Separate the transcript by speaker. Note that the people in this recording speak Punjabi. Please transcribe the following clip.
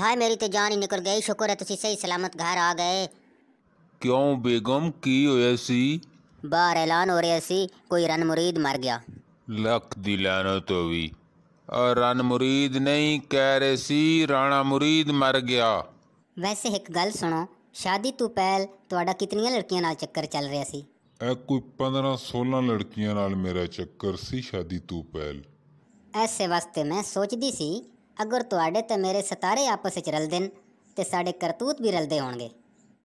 Speaker 1: ਹਾਏ ਮੇਰੀ ਤੇ ਜਾਨ ਹੀ ਨਿਕਲ ਗਈ ਸ਼ੁਕਰ ਹੈ ਤੁਸੀਂ ਸਹੀ ਸਲਾਮਤ ਘਰ ਆ ਗਏ
Speaker 2: ਕਿਉਂ ਬੇਗਮ ਕੀ ਹੋਇਆ ਸੀ
Speaker 1: ਬਾਹਰ ਐਲਾਨ ਹੋ ਰਿਹਾ ਸੀ ਕੋਈ ਰਨ ਮੁਰੀਦ ਮਰ ਗਿਆ
Speaker 2: ਲੱਖ ਦੀ ਲਾਨਤ ਹੋਵੀ ਔਰ ਰਨ ਮੁਰੀਦ ਨਹੀਂ ਕਹਿ ਰਹੇ ਸੀ ਰਾਣਾ ਮੁਰੀਦ ਮਰ ਗਿਆ
Speaker 1: ਵੈਸੇ ਇੱਕ ਗੱਲ ਸੁਣੋ ਸ਼ਾਦੀ ਤੋਂ ਪਹਿਲ ਤੁਹਾਡਾ ਕਿੰਨੀਆਂ ਲੜਕੀਆਂ ਨਾਲ ਚੱਕਰ ਚੱਲ ਰਿਹਾ ਸੀ
Speaker 3: ਐ ਕੋਈ 15 16 ਲੜਕੀਆਂ ਨਾਲ ਮੇਰਾ ਚੱਕਰ
Speaker 4: ਸੀ ਸ਼ਾਦੀ ਤੋਂ ਪਹਿਲ
Speaker 1: ਐਸੇ ਵਾਸਤੇ ਮੈਂ ਸੋਚਦੀ ਸੀ ਅਗਰ ਤੁਹਾਡੇ ਤੇ ਮੇਰੇ ਸਿਤਾਰੇ ਆਪਸ ਵਿੱਚ ਰਲਦੇ ਨੇ ਤੇ ਸਾਡੇ ਕਰਤੂਤ ਵੀ ਰਲਦੇ ਹੋਣਗੇ